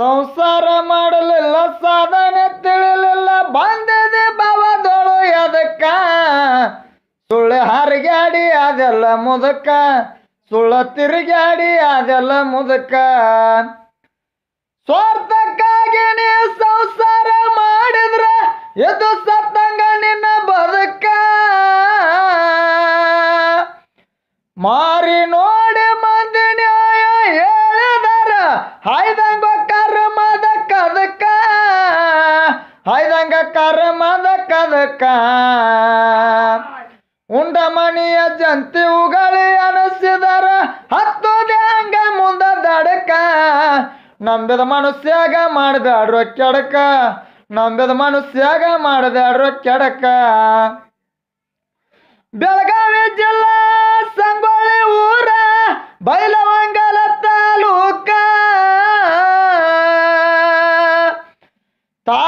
ಸಂಸಾರ ಮಾಡಲಿಲ್ಲ ಸಾಧನೆ ತಿಳಿಲಿಲ್ಲ ಬಂದಿದೆ ಭಾವದೋಳು ಅದಕ್ಕ ಸುಳ್ಳು ಹರಿಗಾಡಿ ಅದೆಲ್ಲ ಮುದಕ ಸುಳ್ಳ ತಿರುಗಾಡಿ ಅದೆಲ್ಲ ಮುದಕ ಸ್ವಾರ್ಥಕ್ಕಾಗಿ ಸಂಸಾರ ಮಾಡಿದ್ರೆ ಎದು ಸತ್ತಂಗ ನಿನ್ನ ಬದುಕ ಮಾರಿ ನೋಡಿ ಮಂದಿ ನ್ಯಾಯ ಹೇಳಿದಾರ ಹಾಯ್ದ ಹಾಯ್ದಂಗ ಕರ್ಮದ ಕದಕ ಉಂಡಮಣಿಯ ಜಂತಿ ಉಗಳಿ ಅನಿಸಿದರ ಹತ್ತು ದಂಗ ಮುಂದ ದಡಕ ನಂಬಿದ ಮನುಷ್ಯಾಗ ಅಡ್ರ ಕೆಡಕ ನಂಬಿದ ಮನುಷ್ಯಾಗ ಅಡ್ರ ಕೆಡಕ ಬೆಳಗಾವಿ ಜಿಲ್ಲಾ ಸಂಗೊಳ್ಳಿ ಊರ ಬೈಲವಂಗಲ ತಾಲೂಕ ತಾ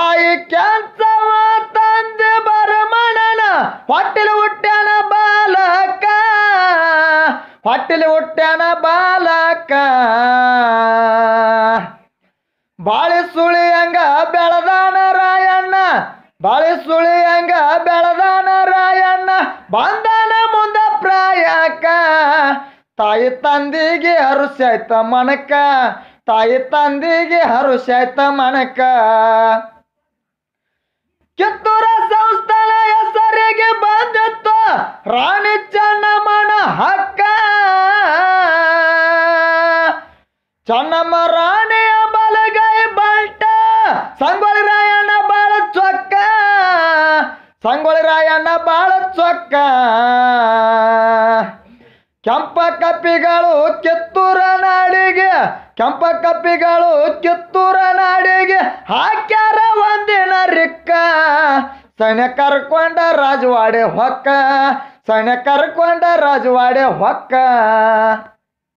ಕೆಲಸ ತಂದೆ ಬರಮಣನ ಹೊಟ್ಟೆಲಿ ಹುಟ್ಟ್ಯಾನ ಬಾಲಕ ಹೊಟ್ಟೆಲಿ ಹುಟ್ಟ್ಯಾನ ಬಾಲಕ ಬಾಳೆ ಸುಳಿ ಹಂಗ ಬೆಳದಾನ ರಾಯಣ್ಣ ಬಾಳೆ ಸುಳಿ ಹಂಗ ಬೆಳದಾನ ರಾಯಣ್ಣ ಬಂದಾನ ಮುಂದ ಪ್ರಾಯಕ ತಾಯಿ ತಂದಿಗೆ ಹರುಸಾಯ್ತ ಮನಕ ತಾಯಿ ತಂದಿಗೆ ಹರುಸಾಯ್ತ ಮನಕ ಕಿತ್ತೂರ ಸಂಸ್ಥಾನ ಹೆಸರಿಗೆ ಬಂದಿತ್ತು ರಾಣಿ ಚೆನ್ನಮ್ಮನ ಹಕ್ಕ ಚನ್ನಮ್ಮ ರಾಣಿಯ ಬಲಗೈ ಬಲ್ಟ ಸಂಗೊಳ್ಳಿ ರಾಯಣ್ಣ ಬಾಳ ಚೊಕ್ಕ ಸಂಗೊಳ್ಳಿ ರಾಯಣ್ಣ ಬಾಳ ಚೊಕ್ಕ ಕೆಂಪ ಕಪ್ಪಿಗಳು ಕಿತ್ತೂರ ನಾಡಿಗೆ ಕೆಂಪ ಕಪ್ಪಿಗಳು ಕಿತ್ತೂರ ನಾಡಿಗೆ ಹಾಕ್ಯಾರ ಒಂದಿನ ರಿಕ್ಕ सैन्या करकोंडा राजवाडे होका सैन्या करकोंडा राजवाडे होका